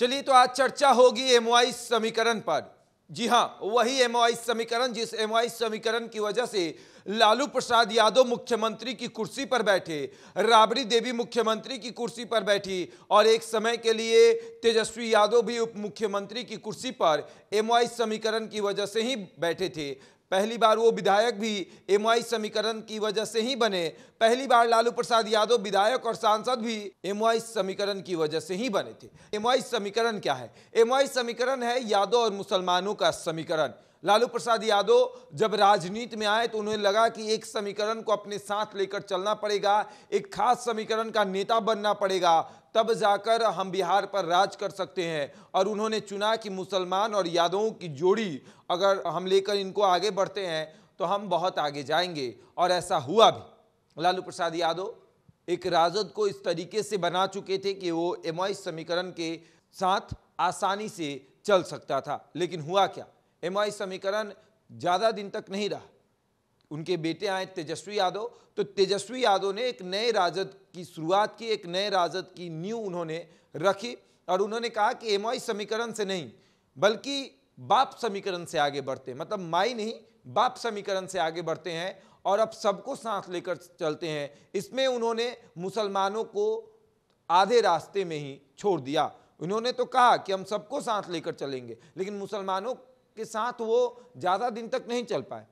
चलिए तो आज चर्चा होगी एमवाई समीकरण पर जी हाँ वही एमवाई समीकरण जिस एमवाई समीकरण की वजह से लालू प्रसाद यादव मुख्यमंत्री की कुर्सी पर बैठे राबड़ी देवी मुख्यमंत्री की कुर्सी पर बैठी और एक समय के लिए तेजस्वी यादव भी उप मुख्यमंत्री की कुर्सी पर एमवाई समीकरण की वजह से ही बैठे थे पहली बार वो विधायक भी एमवाई समीकरण की वजह से ही बने पहली बार लालू प्रसाद यादव विधायक और सांसद भी एमवाई समीकरण की वजह से ही बने थे एमवाई समीकरण क्या है एमवाई समीकरण है यादव और मुसलमानों का समीकरण लालू प्रसाद यादव जब राजनीति में आए तो उन्हें लगा कि एक समीकरण को अपने साथ लेकर चलना पड़ेगा एक खास समीकरण का नेता बनना पड़ेगा तब जाकर हम बिहार पर राज कर सकते हैं और उन्होंने चुना कि मुसलमान और यादवों की जोड़ी अगर हम लेकर इनको आगे बढ़ते हैं तो हम बहुत आगे जाएंगे और ऐसा हुआ भी लालू प्रसाद यादव एक राजद को इस तरीके से बना चुके थे कि वो एम समीकरण के साथ आसानी से चल सकता था लेकिन हुआ क्या एम समीकरण ज़्यादा दिन तक नहीं रहा उनके बेटे आए तेजस्वी यादव तो तेजस्वी यादव ने एक नए राजद की शुरुआत की एक नए राजद की नींव उन्होंने रखी और उन्होंने कहा कि एम समीकरण से नहीं बल्कि बाप समीकरण से आगे बढ़ते मतलब माई नहीं बाप समीकरण से आगे बढ़ते हैं और अब सबको सांस लेकर चलते हैं इसमें उन्होंने मुसलमानों को आधे रास्ते में ही छोड़ दिया उन्होंने तो कहा कि हम सबको साथ लेकर चलेंगे लेकिन मुसलमानों के साथ वो ज़्यादा दिन तक नहीं चल पाए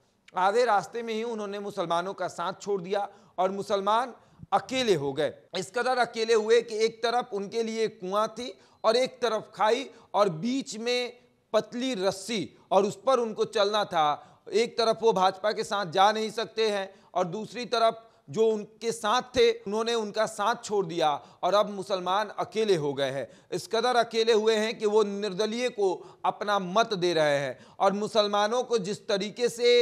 आधे रास्ते में ही उन्होंने मुसलमानों का साथ छोड़ दिया और मुसलमान अकेले हो गए इस कदर अकेले हुए कि एक तरफ उनके लिए कुआं थी और एक तरफ खाई और बीच में पतली रस्सी और उस पर उनको चलना था एक तरफ वो भाजपा के साथ जा नहीं सकते हैं और दूसरी तरफ जो उनके साथ थे उन्होंने उनका साथ छोड़ दिया और अब मुसलमान अकेले हो गए हैं इस कदर अकेले हुए हैं कि वो निर्दलीय को अपना मत दे रहे हैं और मुसलमानों को जिस तरीके से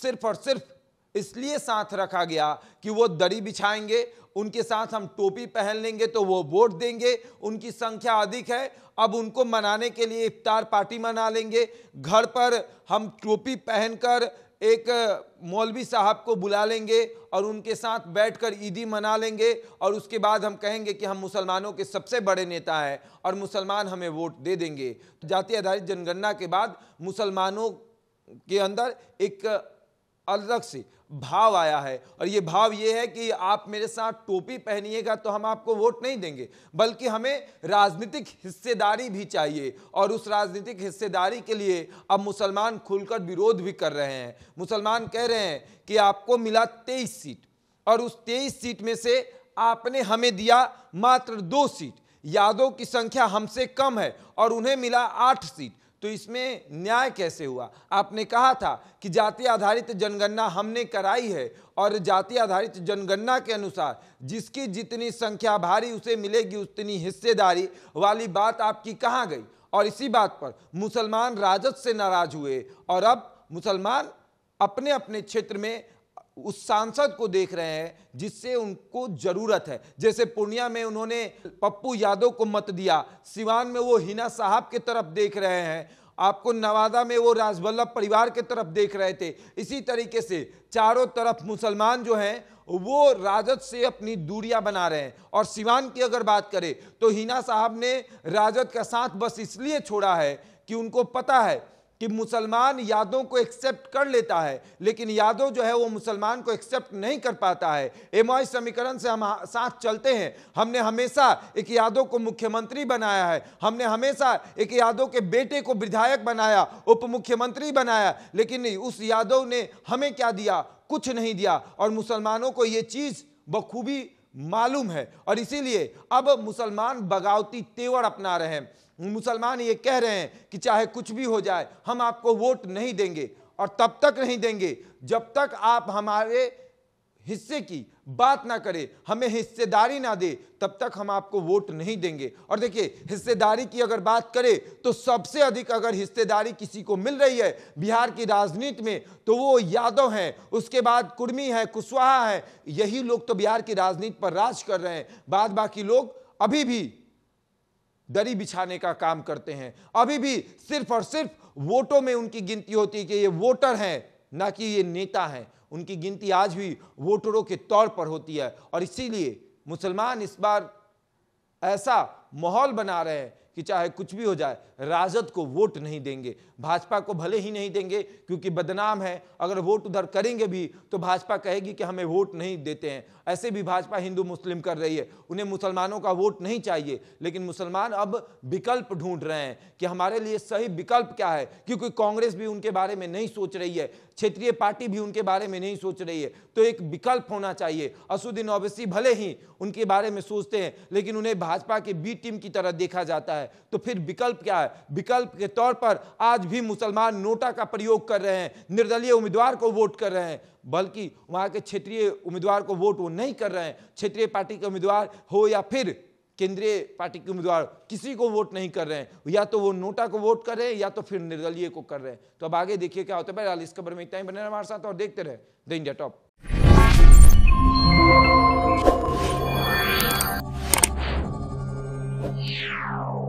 सिर्फ और सिर्फ इसलिए साथ रखा गया कि वो दरी बिछाएंगे उनके साथ हम टोपी पहन लेंगे तो वो वोट देंगे उनकी संख्या अधिक है अब उनको मनाने के लिए इफ्तार पार्टी मना लेंगे घर पर हम टोपी पहनकर एक मौलवी साहब को बुला लेंगे और उनके साथ बैठकर ईदी मना लेंगे और उसके बाद हम कहेंगे कि हम मुसलमानों के सबसे बड़े नेता हैं और मुसलमान हमें वोट दे देंगे तो जाति आधारित जनगणना के बाद मुसलमानों के अंदर एक अलग से भाव आया है और ये भाव ये है कि आप मेरे साथ टोपी पहनिएगा तो हम आपको वोट नहीं देंगे बल्कि हमें राजनीतिक हिस्सेदारी भी चाहिए और उस राजनीतिक हिस्सेदारी के लिए अब मुसलमान खुलकर विरोध भी कर रहे हैं मुसलमान कह रहे हैं कि आपको मिला तेईस सीट और उस तेईस सीट में से आपने हमें दिया मात्र दो सीट यादों की संख्या हमसे कम है और उन्हें मिला आठ सीट तो इसमें न्याय कैसे हुआ आपने कहा था कि जाति आधारित जनगणना हमने कराई है और जाति आधारित जनगणना के अनुसार जिसकी जितनी संख्या भारी उसे मिलेगी उतनी हिस्सेदारी वाली बात आपकी कहाँ गई और इसी बात पर मुसलमान राजद से नाराज हुए और अब मुसलमान अपने अपने क्षेत्र में उस सांसद को देख रहे हैं जिससे उनको जरूरत है जैसे पूर्णिया में उन्होंने पप्पू यादव को मत दिया सिवान में वो हिना साहब के तरफ देख रहे हैं आपको नवादा में वो राजवल्लभ परिवार के तरफ देख रहे थे इसी तरीके से चारों तरफ मुसलमान जो हैं वो राजद से अपनी दूरियां बना रहे हैं और सिवान की अगर बात करें तो हिना साहब ने राजद का साथ बस इसलिए छोड़ा है कि उनको पता है कि मुसलमान यादों को एक्सेप्ट कर लेता है लेकिन यादों जो है वो मुसलमान को एक्सेप्ट नहीं कर पाता है एमओआई समीकरण से हम साथ चलते हैं हमने हमेशा एक यादों को मुख्यमंत्री बनाया है हमने हमेशा एक यादों के बेटे को विधायक बनाया उप मुख्यमंत्री बनाया लेकिन उस यादव ने हमें क्या दिया कुछ नहीं दिया और मुसलमानों को ये चीज़ बखूबी मालूम है और इसीलिए अब मुसलमान बगावती तेवर अपना रहे हैं मुसलमान ये कह रहे हैं कि चाहे कुछ भी हो जाए हम आपको वोट नहीं देंगे और तब तक नहीं देंगे जब तक आप हमारे हिस्से की बात ना करे हमें हिस्सेदारी ना दे तब तक हम आपको वोट नहीं देंगे और देखिए हिस्सेदारी की अगर बात करें तो सबसे अधिक अगर हिस्सेदारी किसी को मिल रही है बिहार की राजनीति में तो वो यादव हैं उसके बाद कुर्मी है कुशवाहा है यही लोग तो बिहार की राजनीति पर राज कर रहे हैं बाद बाकी लोग अभी भी दरी बिछाने का काम करते हैं अभी भी सिर्फ और सिर्फ वोटों में उनकी गिनती होती है कि ये वोटर हैं ना कि ये नेता हैं उनकी गिनती आज भी वोटरों के तौर पर होती है और इसीलिए मुसलमान इस बार ऐसा माहौल बना रहे हैं कि चाहे कुछ भी हो जाए राजद को वोट नहीं देंगे भाजपा को भले ही नहीं देंगे क्योंकि बदनाम है अगर वोट उधर करेंगे भी तो भाजपा कहेगी कि हमें वोट नहीं देते हैं ऐसे भी भाजपा हिंदू मुस्लिम कर रही है उन्हें मुसलमानों का वोट नहीं चाहिए लेकिन मुसलमान अब विकल्प ढूंढ रहे हैं कि हमारे लिए सही विकल्प क्या है क्योंकि कांग्रेस भी उनके बारे में नहीं सोच रही है क्षेत्रीय पार्टी भी उनके बारे में नहीं सोच रही है तो एक विकल्प होना चाहिए असुद्दीन ओवैसी भले ही उनके बारे में सोचते हैं लेकिन उन्हें भाजपा के बी टीम की तरह देखा जाता है है तो फिर विकल्प क्या है विकल्प के तौर पर आज भी मुसलमान नोटा का प्रयोग कर रहे हैं निर्दलीय उम्मीदवार को वोट कर रहे हैं बल्कि वहाँ के क्षेत्रीय उम्मीदवार को वोट वो नहीं कर रहे हैं क्षेत्रीय पार्टी के उम्मीदवार हो या फिर केंद्रीय पार्टी के उम्मीदवार किसी को वोट नहीं कर रहे हैं या तो वो नोटा को वोट कर रहे हैं या तो फिर निर्दलीय को कर रहे हैं तो अब आगे देखिए क्या होता है बहरहाल इस खबर में इतना ही बने हमारे साथ और देखते रहे द इंडिया टॉप Ow.